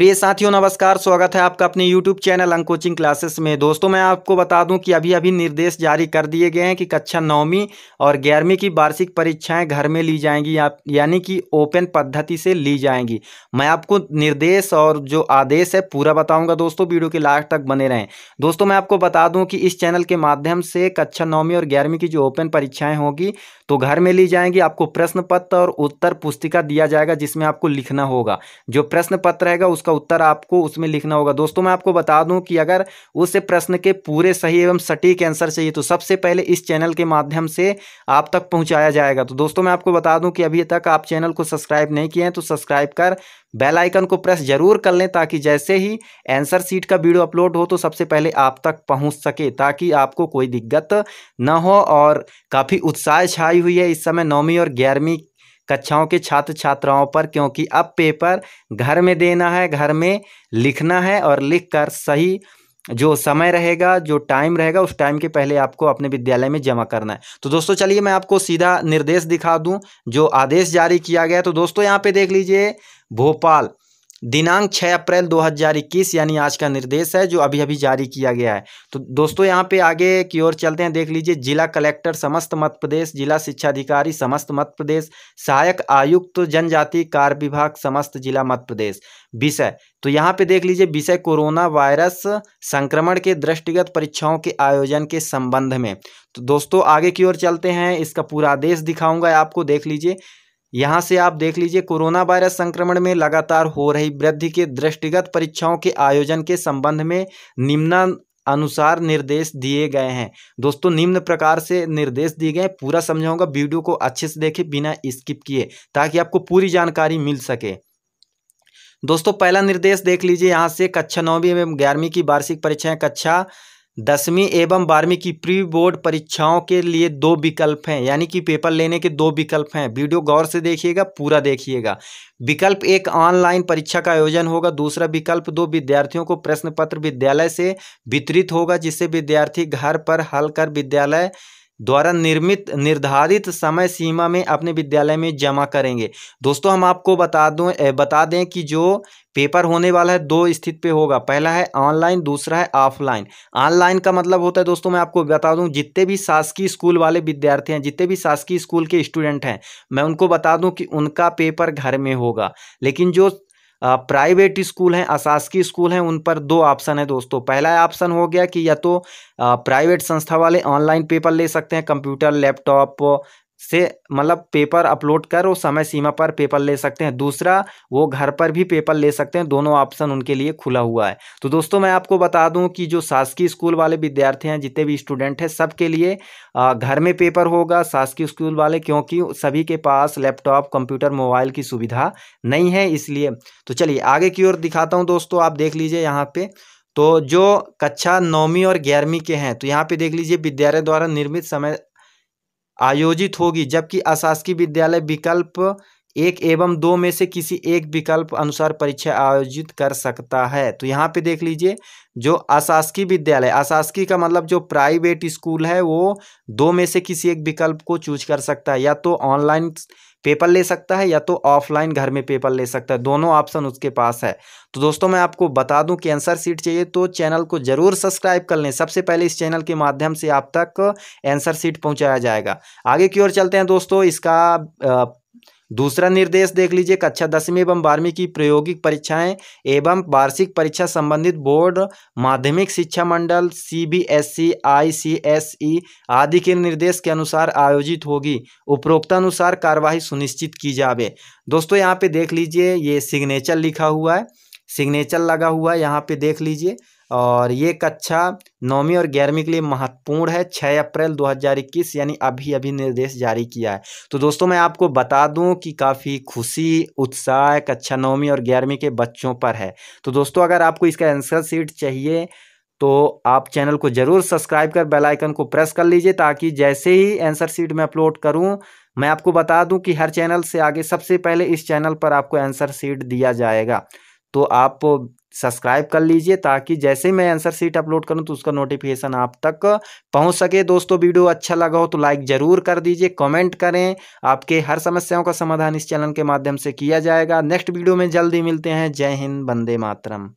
प्रिय साथियों नमस्कार स्वागत है आपका अपने YouTube channel Ank coaching classes में दोस्तों मैं आपको बता दूं कि अभी अभी निर्देश जारी कर दिए गए हैं कि कक्षा नौवीं और ग्यारहवीं की वार्षिक परीक्षाएं घर में ली जाएंगी आप यानी कि ओपन पद्धति से ली जाएंगी मैं आपको निर्देश और जो आदेश है पूरा बताऊँगा दोस्तों वीडियो के लास्ट तक बने रहें दोस्तों मैं आपको बता दूँ कि इस चैनल के माध्यम से कक्षा नौवीं और ग्यारहवीं की जो ओपन परीक्षाएँ होगी तो घर में ली जाएंगी आपको प्रश्न पत्र और उत्तर पुस्तिका दिया जाएगा जिसमें आपको लिखना होगा जो प्रश्न पत्र रहेगा उसका उसका उत्तर आपको उसमें लिखना होगा दोस्तों मैं आपको बता दूं कि अगर उस प्रश्न के पूरे सही एवं सटीक आंसर चाहिए तो सबसे पहले इस चैनल के माध्यम से आप तक पहुंचाया जाएगा तो दोस्तों मैं आपको बता दूं कि अभी तक आप चैनल को सब्सक्राइब नहीं किए हैं तो सब्सक्राइब कर बेल आइकन को प्रेस जरूर कर लें ताकि जैसे ही आंसर सीट का वीडियो अपलोड हो तो सबसे पहले आप तक पहुंच सके ताकि आपको कोई दिक्कत न हो और काफ़ी उत्साह छाई हुई है इस समय नौवीं और ग्यारहवीं कक्षाओं के छात्र छात्राओं पर क्योंकि अब पेपर घर में देना है घर में लिखना है और लिखकर सही जो समय रहेगा जो टाइम रहेगा उस टाइम के पहले आपको अपने विद्यालय में जमा करना है तो दोस्तों चलिए मैं आपको सीधा निर्देश दिखा दूं जो आदेश जारी किया गया तो दोस्तों यहाँ पे देख लीजिए भोपाल दिनांक 6 अप्रैल 2021 यानी आज का निर्देश है जो अभी अभी जारी किया गया है तो दोस्तों यहाँ पे आगे की ओर चलते हैं देख लीजिए जिला कलेक्टर समस्त मध्य प्रदेश जिला शिक्षा अधिकारी समस्त मध्य प्रदेश सहायक आयुक्त तो जनजाति कार्य विभाग समस्त जिला मध्य प्रदेश विषय तो यहाँ पे देख लीजिए विषय कोरोना वायरस संक्रमण के दृष्टिगत परीक्षाओं के आयोजन के संबंध में तो दोस्तों आगे की ओर चलते हैं इसका पूरा आदेश दिखाऊंगा आपको देख लीजिए यहाँ से आप देख लीजिए कोरोना वायरस संक्रमण में लगातार हो रही वृद्धि के दृष्टिगत परीक्षाओं के आयोजन के संबंध में निम्ना अनुसार निर्देश दिए गए हैं दोस्तों निम्न प्रकार से निर्देश दिए गए पूरा समझाऊंगा वीडियो को अच्छे से देखें बिना स्किप किए ताकि आपको पूरी जानकारी मिल सके दोस्तों पहला निर्देश देख लीजिए यहाँ से कक्षा नौवीं एवं ग्यारहवीं की वार्षिक परीक्षाएं कक्षा दसवीं एवं बारहवीं की प्री बोर्ड परीक्षाओं के लिए दो विकल्प हैं यानी कि पेपर लेने के दो विकल्प हैं वीडियो गौर से देखिएगा पूरा देखिएगा विकल्प एक ऑनलाइन परीक्षा का आयोजन होगा दूसरा विकल्प दो विद्यार्थियों को प्रश्न पत्र विद्यालय से वितरित होगा जिससे विद्यार्थी घर पर हल कर विद्यालय द्वारा निर्मित निर्धारित समय सीमा में अपने विद्यालय में जमा करेंगे दोस्तों हम आपको बता दूँ बता दें कि जो पेपर होने वाला है दो स्थित पे होगा पहला है ऑनलाइन दूसरा है ऑफलाइन ऑनलाइन का मतलब होता है दोस्तों मैं आपको बता दूं जितने भी शासकीय स्कूल वाले विद्यार्थी हैं जितने भी शासकीय स्कूल के स्टूडेंट हैं मैं उनको बता दूं कि उनका पेपर घर में होगा लेकिन जो प्राइवेट स्कूल हैं अशासकीय स्कूल हैं उन पर दो ऑप्शन है दोस्तों पहला ऑप्शन हो गया कि या तो प्राइवेट संस्था वाले ऑनलाइन पेपर ले सकते हैं कंप्यूटर लैपटॉप से मतलब पेपर अपलोड कर वो समय सीमा पर पेपर ले सकते हैं दूसरा वो घर पर भी पेपर ले सकते हैं दोनों ऑप्शन उनके लिए खुला हुआ है तो दोस्तों मैं आपको बता दूं कि जो शासकीय स्कूल वाले विद्यार्थी हैं जितने भी स्टूडेंट हैं सबके लिए घर में पेपर होगा शासकीय स्कूल वाले क्योंकि सभी के पास लैपटॉप कंप्यूटर मोबाइल की सुविधा नहीं है इसलिए तो चलिए आगे की ओर दिखाता हूँ दोस्तों आप देख लीजिए यहाँ पर तो जो कक्षा नौवीं और ग्यारहवीं के हैं तो यहाँ पे देख लीजिए विद्यालय द्वारा निर्मित समय आयोजित होगी जबकि अशासकीय विद्यालय विकल्प एक एवं दो में से किसी एक विकल्प अनुसार परीक्षा आयोजित कर सकता है तो यहाँ पे देख लीजिए जो अशासकीय विद्यालय अशासकीय का मतलब जो प्राइवेट स्कूल है वो दो में से किसी एक विकल्प को चूज कर सकता है या तो ऑनलाइन पेपर ले सकता है या तो ऑफलाइन घर में पेपर ले सकता है दोनों ऑप्शन उसके पास है तो दोस्तों मैं आपको बता दूं कि आंसर सीट चाहिए तो चैनल को जरूर सब्सक्राइब कर लें सबसे पहले इस चैनल के माध्यम से आप तक आंसर सीट पहुंचाया जाएगा आगे की ओर चलते हैं दोस्तों इसका दूसरा निर्देश देख लीजिए कक्षा दसवीं एवं बारहवीं की प्रायोगिक परीक्षाएं एवं वार्षिक परीक्षा संबंधित बोर्ड माध्यमिक शिक्षा मंडल C B S C I C S E आदि के निर्देश के अनुसार आयोजित होगी उपरोक्तानुसार कार्यवाही सुनिश्चित की जावे दोस्तों यहाँ पे देख लीजिए ये सिग्नेचर लिखा हुआ है सिग्नेचर लगा हुआ है यहाँ पे देख लीजिए और ये कक्षा नौवीं और ग्यारहवीं के लिए महत्वपूर्ण है छः अप्रैल 2021 यानी अभी अभी निर्देश जारी किया है तो दोस्तों मैं आपको बता दूं कि काफ़ी खुशी उत्साह कक्षा नौवीं और ग्यारहवीं के बच्चों पर है तो दोस्तों अगर आपको इसका आंसर सीट चाहिए तो आप चैनल को ज़रूर सब्सक्राइब कर बेल आइकन को प्रेस कर लीजिए ताकि जैसे ही आंसर सीट में अपलोड करूँ मैं आपको बता दूँ कि हर चैनल से आगे सबसे पहले इस चैनल पर आपको आंसर सीट दिया जाएगा तो आप सब्सक्राइब कर लीजिए ताकि जैसे ही मैं आंसर सीट अपलोड करूं तो उसका नोटिफिकेशन आप तक पहुंच सके दोस्तों वीडियो अच्छा लगा हो तो लाइक ज़रूर कर दीजिए कमेंट करें आपके हर समस्याओं का समाधान इस चैनल के माध्यम से किया जाएगा नेक्स्ट वीडियो में जल्दी मिलते हैं जय हिंद बंदे मातरम